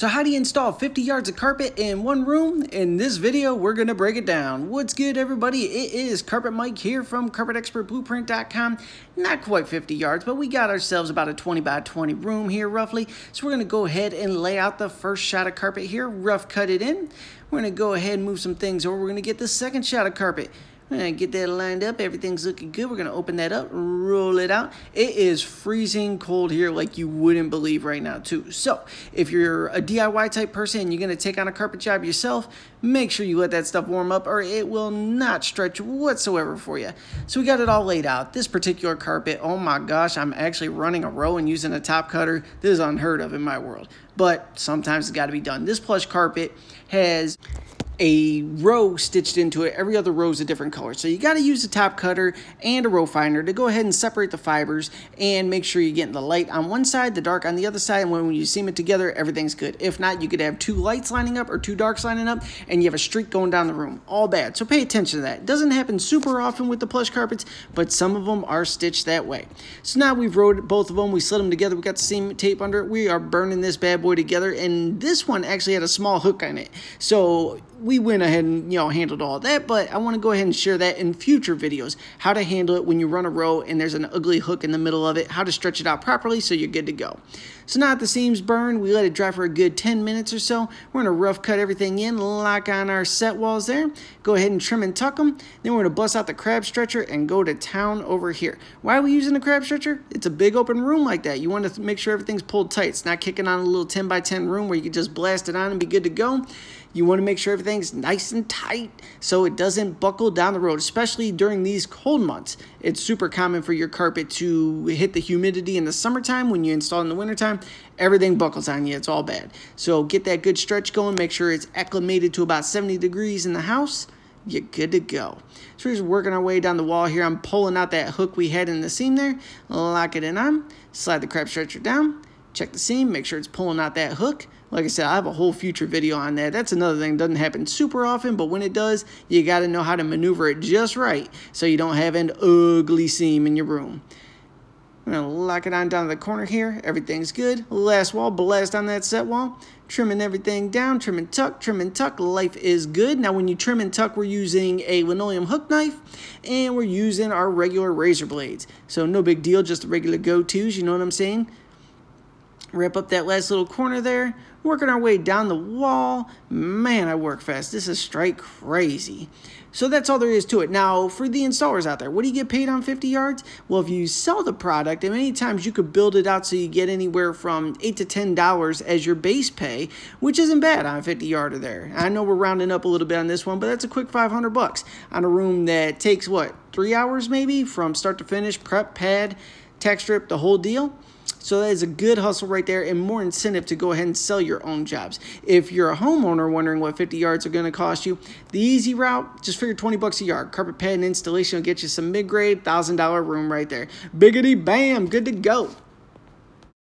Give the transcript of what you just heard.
So how do you install 50 yards of carpet in one room? In this video, we're gonna break it down. What's good everybody? It is Carpet Mike here from CarpetExpertBlueprint.com. Not quite 50 yards, but we got ourselves about a 20 by 20 room here roughly. So we're gonna go ahead and lay out the first shot of carpet here, rough cut it in. We're gonna go ahead and move some things over. We're gonna get the second shot of carpet. Right, get that lined up. Everything's looking good. We're going to open that up, roll it out. It is freezing cold here like you wouldn't believe right now too. So if you're a DIY type person and you're going to take on a carpet job yourself, make sure you let that stuff warm up or it will not stretch whatsoever for you. So we got it all laid out. This particular carpet, oh my gosh, I'm actually running a row and using a top cutter. This is unheard of in my world, but sometimes it's got to be done. This plush carpet has a row stitched into it. Every other row is a different color. So you got to use a top cutter and a row finder to go ahead and separate the fibers and make sure you're getting the light on one side, the dark on the other side. And when you seam it together, everything's good. If not, you could have two lights lining up or two darks lining up and you have a streak going down the room. All bad. So pay attention to that. It doesn't happen super often with the plush carpets, but some of them are stitched that way. So now we've rowed both of them. We slid them together. We got the seam tape under it. We are burning this bad boy together. And this one actually had a small hook on it. So we went ahead and you know handled all that but i want to go ahead and share that in future videos how to handle it when you run a row and there's an ugly hook in the middle of it how to stretch it out properly so you're good to go so now that the seams burn we let it dry for a good 10 minutes or so we're going to rough cut everything in lock on our set walls there go ahead and trim and tuck them then we're going to bust out the crab stretcher and go to town over here why are we using the crab stretcher it's a big open room like that you want to make sure everything's pulled tight it's not kicking on a little 10 by 10 room where you can just blast it on and be good to go you want to make sure everything's nice and tight so it doesn't buckle down the road, especially during these cold months. It's super common for your carpet to hit the humidity in the summertime. When you install in the wintertime, everything buckles on you. It's all bad. So get that good stretch going. Make sure it's acclimated to about 70 degrees in the house you're good to go. So we're just working our way down the wall here. I'm pulling out that hook we had in the seam there, lock it in on, slide the crab stretcher down, check the seam, make sure it's pulling out that hook, like I said, I have a whole future video on that. That's another thing. doesn't happen super often, but when it does, you got to know how to maneuver it just right so you don't have an ugly seam in your room. I'm going to lock it on down to the corner here. Everything's good. Last wall, blast on that set wall. Trimming everything down, trim and tuck, trim and tuck. Life is good. Now when you trim and tuck, we're using a linoleum hook knife and we're using our regular razor blades. So no big deal, just the regular go-tos, you know what I'm saying? Rip up that last little corner there, working our way down the wall. Man, I work fast. This is straight crazy. So that's all there is to it. Now, for the installers out there, what do you get paid on 50 yards? Well, if you sell the product, and many times you could build it out so you get anywhere from 8 to $10 as your base pay, which isn't bad on a 50 yarder there. I know we're rounding up a little bit on this one, but that's a quick 500 bucks on a room that takes, what, three hours maybe from start to finish, prep, pad, tax strip, the whole deal. So that is a good hustle right there and more incentive to go ahead and sell your own jobs. If you're a homeowner wondering what 50 yards are going to cost you, the easy route, just figure 20 bucks a yard. Carpet pad and installation will get you some mid-grade $1,000 room right there. Biggity bam, good to go.